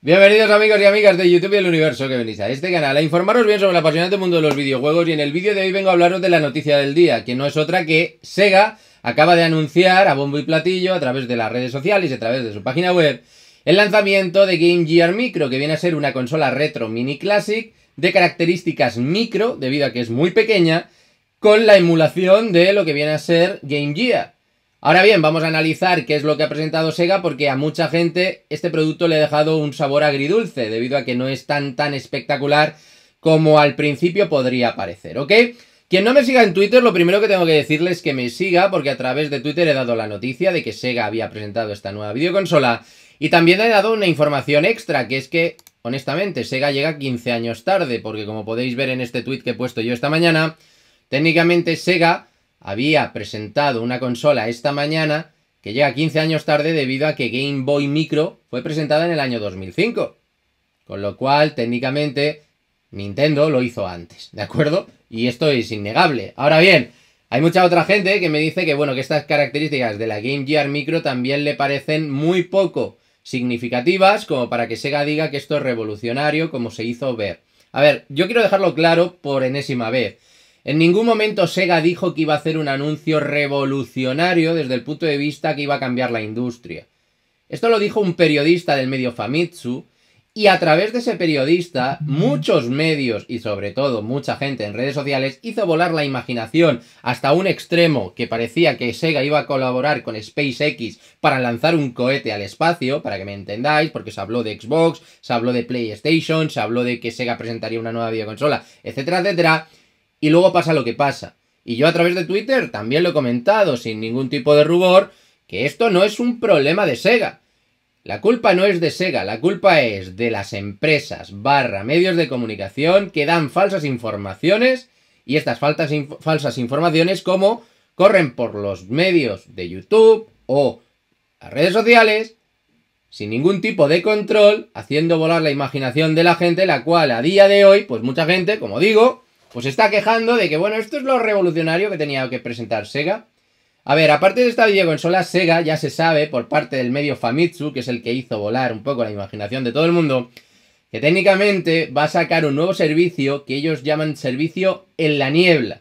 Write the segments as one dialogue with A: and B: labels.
A: Bienvenidos amigos y amigas de YouTube y el universo que venís a este canal a informaros bien sobre el apasionante mundo de los videojuegos y en el vídeo de hoy vengo a hablaros de la noticia del día, que no es otra que Sega acaba de anunciar a bombo y platillo a través de las redes sociales y a través de su página web el lanzamiento de Game Gear Micro, que viene a ser una consola retro mini classic de características micro, debido a que es muy pequeña, con la emulación de lo que viene a ser Game Gear. Ahora bien, vamos a analizar qué es lo que ha presentado Sega porque a mucha gente este producto le ha dejado un sabor agridulce debido a que no es tan tan espectacular como al principio podría parecer, ¿ok? Quien no me siga en Twitter, lo primero que tengo que decirles es que me siga porque a través de Twitter he dado la noticia de que Sega había presentado esta nueva videoconsola y también he dado una información extra que es que, honestamente, Sega llega 15 años tarde porque como podéis ver en este tweet que he puesto yo esta mañana, técnicamente Sega había presentado una consola esta mañana que llega 15 años tarde debido a que Game Boy Micro fue presentada en el año 2005. Con lo cual, técnicamente, Nintendo lo hizo antes, ¿de acuerdo? Y esto es innegable. Ahora bien, hay mucha otra gente que me dice que, bueno, que estas características de la Game Gear Micro también le parecen muy poco significativas como para que Sega diga que esto es revolucionario como se hizo ver. A ver, yo quiero dejarlo claro por enésima vez. En ningún momento Sega dijo que iba a hacer un anuncio revolucionario desde el punto de vista que iba a cambiar la industria. Esto lo dijo un periodista del medio Famitsu, y a través de ese periodista, muchos medios y sobre todo mucha gente en redes sociales hizo volar la imaginación hasta un extremo que parecía que Sega iba a colaborar con SpaceX para lanzar un cohete al espacio, para que me entendáis, porque se habló de Xbox, se habló de PlayStation, se habló de que Sega presentaría una nueva videoconsola, etcétera, etcétera y luego pasa lo que pasa. Y yo a través de Twitter también lo he comentado sin ningún tipo de rubor, que esto no es un problema de Sega. La culpa no es de Sega, la culpa es de las empresas barra medios de comunicación que dan falsas informaciones y estas falsas informaciones como corren por los medios de YouTube o las redes sociales sin ningún tipo de control, haciendo volar la imaginación de la gente, la cual a día de hoy, pues mucha gente, como digo, pues está quejando de que, bueno, esto es lo revolucionario que tenía que presentar Sega. A ver, aparte de esta videoconsola, Sega ya se sabe por parte del medio Famitsu, que es el que hizo volar un poco la imaginación de todo el mundo, que técnicamente va a sacar un nuevo servicio que ellos llaman servicio en la niebla,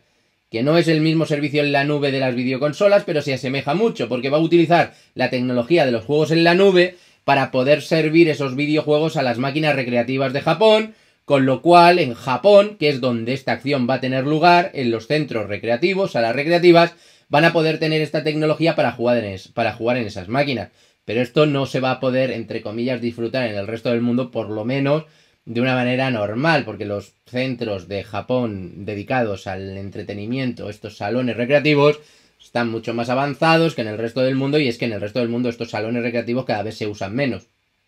A: que no es el mismo servicio en la nube de las videoconsolas, pero se asemeja mucho, porque va a utilizar la tecnología de los juegos en la nube para poder servir esos videojuegos a las máquinas recreativas de Japón, con lo cual, en Japón, que es donde esta acción va a tener lugar, en los centros recreativos, salas recreativas, van a poder tener esta tecnología para jugar en, para jugar en esas máquinas. Pero esto no se va a poder, entre comillas, disfrutar en el resto del mundo, por lo menos de una manera normal, porque los centros de Japón dedicados al entretenimiento, estos salones recreativos, están mucho más avanzados que en el resto del mundo y es que en el resto del mundo estos salones recreativos cada vez se usan menos.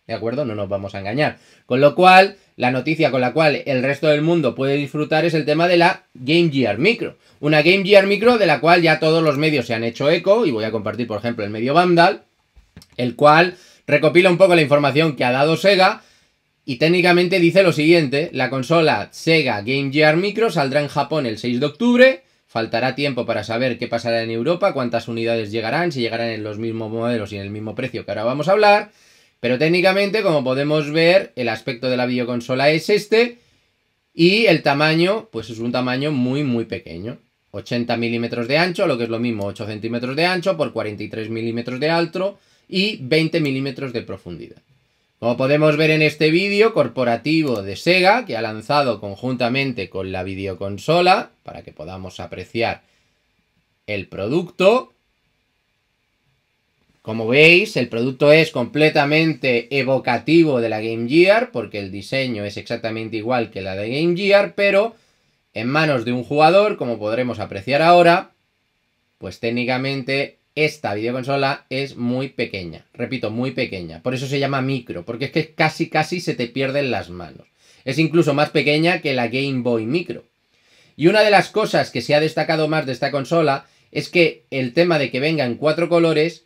A: ¿De acuerdo? No nos vamos a engañar. Con lo cual, la noticia con la cual el resto del mundo puede disfrutar es el tema de la Game Gear Micro. Una Game Gear Micro de la cual ya todos los medios se han hecho eco, y voy a compartir, por ejemplo, el medio Vandal, el cual recopila un poco la información que ha dado Sega, y técnicamente dice lo siguiente, la consola Sega Game Gear Micro saldrá en Japón el 6 de octubre, faltará tiempo para saber qué pasará en Europa, cuántas unidades llegarán, si llegarán en los mismos modelos y en el mismo precio que ahora vamos a hablar... Pero técnicamente, como podemos ver, el aspecto de la videoconsola es este y el tamaño, pues es un tamaño muy, muy pequeño. 80 milímetros de ancho, lo que es lo mismo 8 centímetros de ancho por 43 milímetros de alto y 20 milímetros de profundidad. Como podemos ver en este vídeo corporativo de Sega, que ha lanzado conjuntamente con la videoconsola, para que podamos apreciar el producto, como veis, el producto es completamente evocativo de la Game Gear, porque el diseño es exactamente igual que la de Game Gear, pero en manos de un jugador, como podremos apreciar ahora, pues técnicamente esta videoconsola es muy pequeña. Repito, muy pequeña. Por eso se llama micro, porque es que casi casi se te pierden las manos. Es incluso más pequeña que la Game Boy Micro. Y una de las cosas que se ha destacado más de esta consola es que el tema de que venga en cuatro colores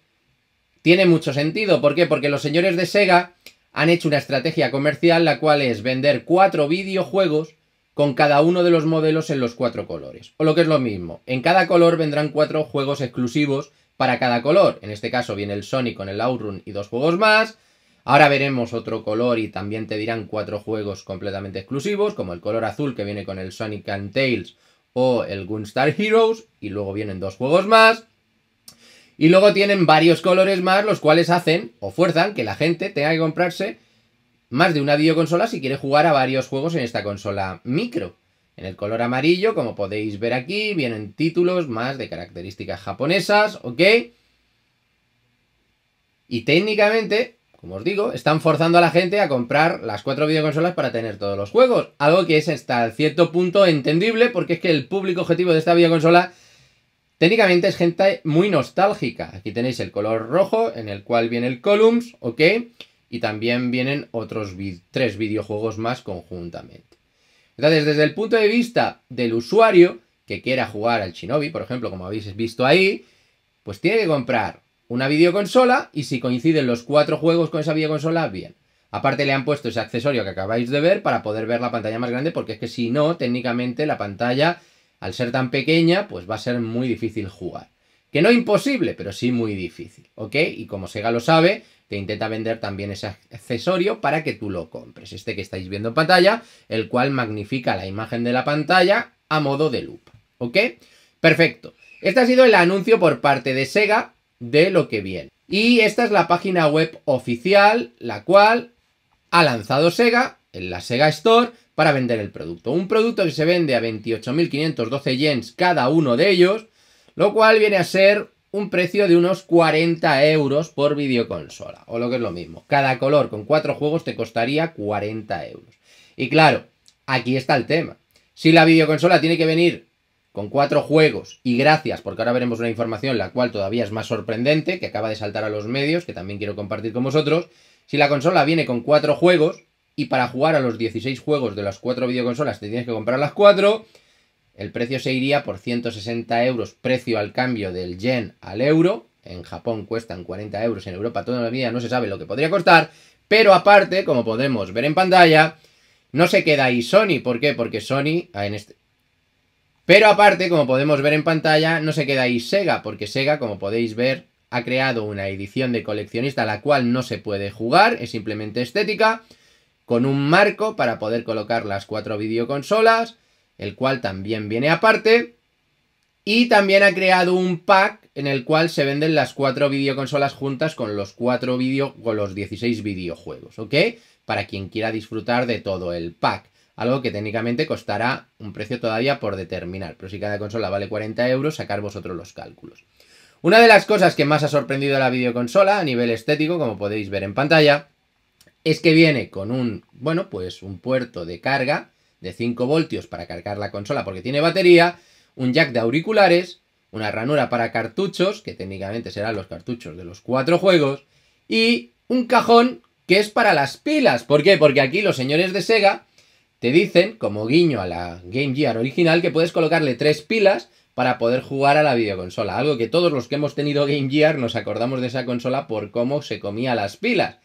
A: tiene mucho sentido. ¿Por qué? Porque los señores de Sega han hecho una estrategia comercial la cual es vender cuatro videojuegos con cada uno de los modelos en los cuatro colores. O lo que es lo mismo, en cada color vendrán cuatro juegos exclusivos para cada color. En este caso viene el Sonic con el Outrun y dos juegos más. Ahora veremos otro color y también te dirán cuatro juegos completamente exclusivos, como el color azul que viene con el Sonic and Tails o el Gunstar Heroes, y luego vienen dos juegos más. Y luego tienen varios colores más, los cuales hacen o fuerzan que la gente tenga que comprarse más de una videoconsola si quiere jugar a varios juegos en esta consola micro. En el color amarillo, como podéis ver aquí, vienen títulos más de características japonesas, ¿ok? Y técnicamente, como os digo, están forzando a la gente a comprar las cuatro videoconsolas para tener todos los juegos. Algo que es hasta cierto punto entendible, porque es que el público objetivo de esta videoconsola Técnicamente es gente muy nostálgica. Aquí tenéis el color rojo, en el cual viene el Columns, ¿ok? Y también vienen otros tres videojuegos más conjuntamente. Entonces, desde el punto de vista del usuario que quiera jugar al Shinobi, por ejemplo, como habéis visto ahí, pues tiene que comprar una videoconsola y si coinciden los cuatro juegos con esa videoconsola, bien. Aparte le han puesto ese accesorio que acabáis de ver para poder ver la pantalla más grande porque es que si no, técnicamente la pantalla al ser tan pequeña, pues va a ser muy difícil jugar. Que no imposible, pero sí muy difícil, ¿ok? Y como Sega lo sabe, te intenta vender también ese accesorio para que tú lo compres. Este que estáis viendo en pantalla, el cual magnifica la imagen de la pantalla a modo de loop, ¿ok? Perfecto. Este ha sido el anuncio por parte de Sega de lo que viene. Y esta es la página web oficial, la cual ha lanzado Sega en la Sega Store para vender el producto. Un producto que se vende a 28.512 yens cada uno de ellos, lo cual viene a ser un precio de unos 40 euros por videoconsola, o lo que es lo mismo. Cada color con cuatro juegos te costaría 40 euros. Y claro, aquí está el tema. Si la videoconsola tiene que venir con cuatro juegos y gracias, porque ahora veremos una información la cual todavía es más sorprendente, que acaba de saltar a los medios, que también quiero compartir con vosotros, si la consola viene con cuatro juegos, y para jugar a los 16 juegos de las 4 videoconsolas te tienes que comprar las 4, el precio se iría por 160 euros, precio al cambio del yen al euro. En Japón cuestan 40 euros, en Europa todavía no se sabe lo que podría costar. Pero aparte, como podemos ver en pantalla, no se queda ahí Sony. ¿Por qué? Porque Sony... Ah, en este... Pero aparte, como podemos ver en pantalla, no se queda ahí Sega, porque Sega, como podéis ver, ha creado una edición de coleccionista la cual no se puede jugar, es simplemente estética con un marco para poder colocar las cuatro videoconsolas, el cual también viene aparte. Y también ha creado un pack en el cual se venden las cuatro videoconsolas juntas con los cuatro con los 16 videojuegos, ¿ok? Para quien quiera disfrutar de todo el pack. Algo que técnicamente costará un precio todavía por determinar, pero si cada consola vale 40 euros, sacar vosotros los cálculos. Una de las cosas que más ha sorprendido a la videoconsola a nivel estético, como podéis ver en pantalla, es que viene con un, bueno, pues un puerto de carga de 5 voltios para cargar la consola porque tiene batería, un jack de auriculares, una ranura para cartuchos, que técnicamente serán los cartuchos de los cuatro juegos, y un cajón que es para las pilas. ¿Por qué? Porque aquí los señores de Sega te dicen, como guiño a la Game Gear original, que puedes colocarle tres pilas para poder jugar a la videoconsola. Algo que todos los que hemos tenido Game Gear nos acordamos de esa consola por cómo se comía las pilas.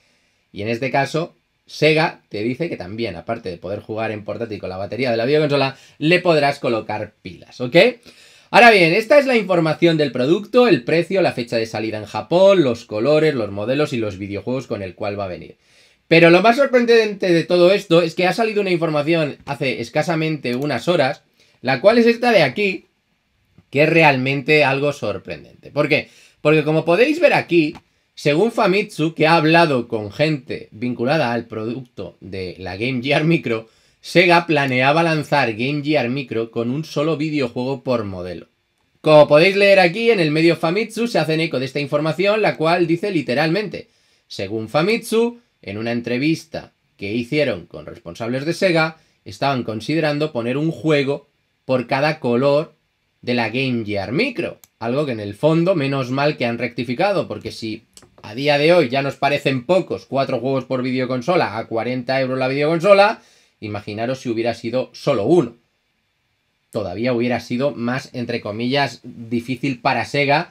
A: Y en este caso, Sega te dice que también, aparte de poder jugar en portátil con la batería de la videoconsola, le podrás colocar pilas, ¿ok? Ahora bien, esta es la información del producto, el precio, la fecha de salida en Japón, los colores, los modelos y los videojuegos con el cual va a venir. Pero lo más sorprendente de todo esto es que ha salido una información hace escasamente unas horas, la cual es esta de aquí, que es realmente algo sorprendente. ¿Por qué? Porque como podéis ver aquí, según Famitsu, que ha hablado con gente vinculada al producto de la Game Gear Micro, Sega planeaba lanzar Game Gear Micro con un solo videojuego por modelo. Como podéis leer aquí, en el medio Famitsu se hacen eco de esta información, la cual dice literalmente, según Famitsu, en una entrevista que hicieron con responsables de Sega, estaban considerando poner un juego por cada color de la Game Gear Micro. Algo que en el fondo, menos mal que han rectificado, porque si a día de hoy ya nos parecen pocos, 4 juegos por videoconsola a 40 euros la videoconsola, imaginaros si hubiera sido solo uno. Todavía hubiera sido más, entre comillas, difícil para Sega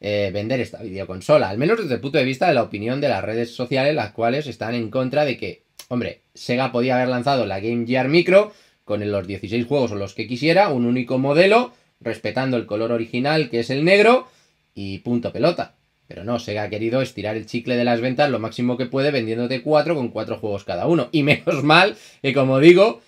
A: eh, vender esta videoconsola, al menos desde el punto de vista de la opinión de las redes sociales, las cuales están en contra de que, hombre, Sega podía haber lanzado la Game Gear Micro con los 16 juegos o los que quisiera, un único modelo, respetando el color original que es el negro y punto pelota pero no, Sega ha querido estirar el chicle de las ventas lo máximo que puede vendiéndote cuatro con cuatro juegos cada uno. Y menos mal que, como digo,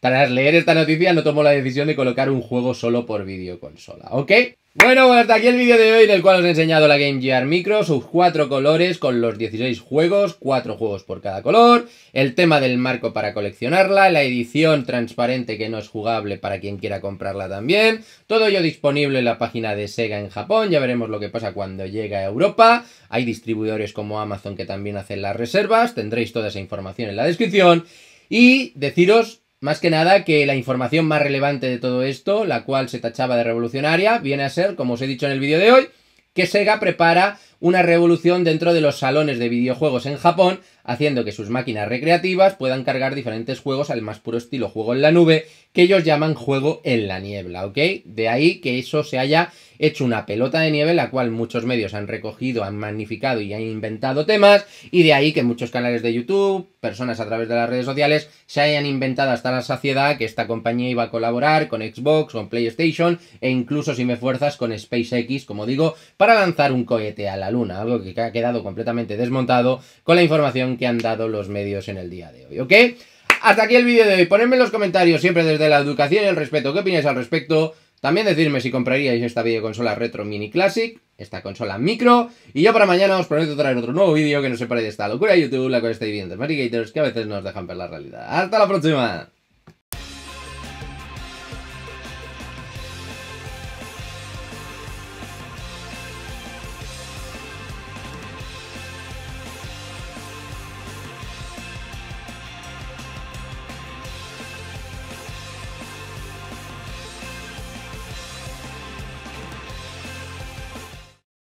A: tras leer esta noticia no tomó la decisión de colocar un juego solo por videoconsola, ¿ok? Bueno, pues hasta aquí el vídeo de hoy en el cual os he enseñado la Game Gear Micro, sus cuatro colores con los 16 juegos, cuatro juegos por cada color, el tema del marco para coleccionarla, la edición transparente que no es jugable para quien quiera comprarla también, todo ello disponible en la página de Sega en Japón, ya veremos lo que pasa cuando llega a Europa, hay distribuidores como Amazon que también hacen las reservas, tendréis toda esa información en la descripción y deciros más que nada que la información más relevante de todo esto, la cual se tachaba de revolucionaria, viene a ser, como os he dicho en el vídeo de hoy, que Sega prepara una revolución dentro de los salones de videojuegos en Japón, haciendo que sus máquinas recreativas puedan cargar diferentes juegos al más puro estilo juego en la nube, que ellos llaman juego en la niebla, ¿ok? De ahí que eso se haya hecho una pelota de nieve, la cual muchos medios han recogido, han magnificado y han inventado temas, y de ahí que muchos canales de YouTube, personas a través de las redes sociales, se hayan inventado hasta la saciedad que esta compañía iba a colaborar con Xbox, con PlayStation, e incluso, si me fuerzas, con SpaceX, como digo, para lanzar un cohete a la Luna, algo que ha quedado completamente desmontado con la información que han dado los medios en el día de hoy, ¿ok? Hasta aquí el vídeo de hoy, ponedme en los comentarios siempre desde la educación y el respeto, ¿qué opináis al respecto? También decirme si compraríais esta videoconsola Retro Mini Classic, esta consola micro, y yo para mañana os prometo traer otro nuevo vídeo que no separe de esta locura de YouTube, la cual estáis viendo, Marigators, que a veces nos dejan ver la realidad. ¡Hasta la próxima!